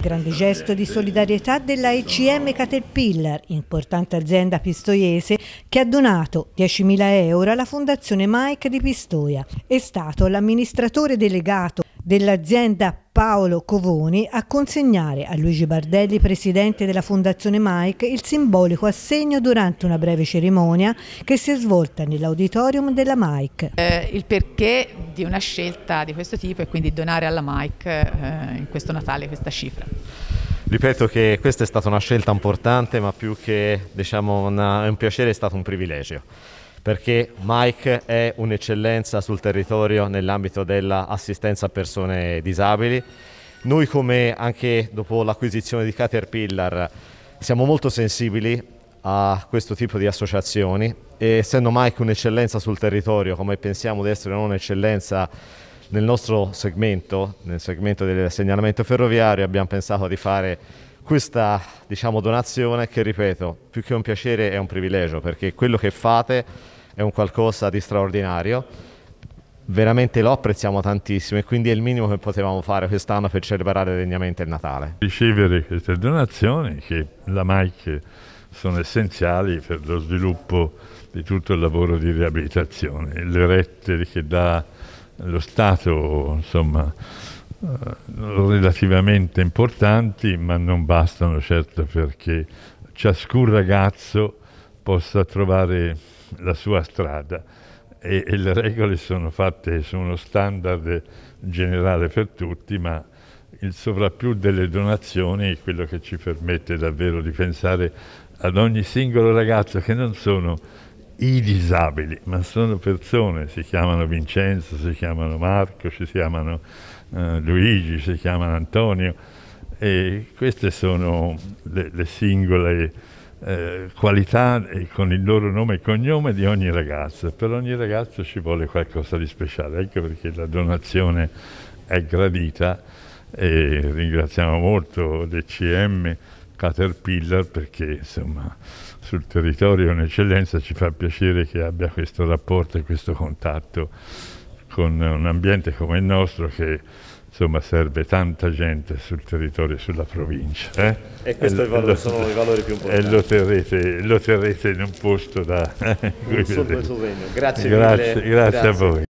Grande gesto di solidarietà della ECM Caterpillar, importante azienda pistoiese, che ha donato 10.000 euro alla Fondazione Mike di Pistoia. È stato l'amministratore delegato dell'azienda Paolo Covoni a consegnare a Luigi Bardelli, presidente della Fondazione Mike, il simbolico assegno durante una breve cerimonia che si è svolta nell'auditorium della Mike. Eh, il perché di una scelta di questo tipo e quindi donare alla Mike eh, in questo Natale questa cifra. Ripeto che questa è stata una scelta importante, ma più che diciamo, una, un piacere è stato un privilegio perché Mike è un'eccellenza sul territorio nell'ambito dell'assistenza a persone disabili. Noi come anche dopo l'acquisizione di Caterpillar siamo molto sensibili a questo tipo di associazioni e essendo Mike un'eccellenza sul territorio come pensiamo di essere un'eccellenza nel nostro segmento, nel segmento del segnalamento ferroviario abbiamo pensato di fare questa diciamo, donazione che ripeto più che un piacere è un privilegio perché quello che fate è un qualcosa di straordinario veramente lo apprezziamo tantissimo e quindi è il minimo che potevamo fare quest'anno per celebrare degnamente il Natale ricevere queste donazioni che la Mike sono essenziali per lo sviluppo di tutto il lavoro di riabilitazione. Le rette che dà lo Stato, insomma, eh, relativamente importanti, ma non bastano certo perché ciascun ragazzo possa trovare la sua strada e, e le regole sono fatte su uno standard generale per tutti, ma il sovrappiù delle donazioni è quello che ci permette davvero di pensare ad ogni singolo ragazzo che non sono i disabili, ma sono persone, si chiamano Vincenzo, si chiamano Marco, si chiamano eh, Luigi, si chiamano Antonio e queste sono le, le singole eh, qualità eh, con il loro nome e cognome di ogni ragazzo. Per ogni ragazzo ci vuole qualcosa di speciale, ecco perché la donazione è gradita e ringraziamo molto l'ECM Caterpillar perché insomma sul territorio è un'eccellenza, ci fa piacere che abbia questo rapporto e questo contatto con un ambiente come il nostro che insomma serve tanta gente sul territorio e sulla provincia. Eh? E questi sono i valori più importanti. E lo terrete, lo terrete in un posto da... Eh, grazie, grazie, grazie, grazie a voi.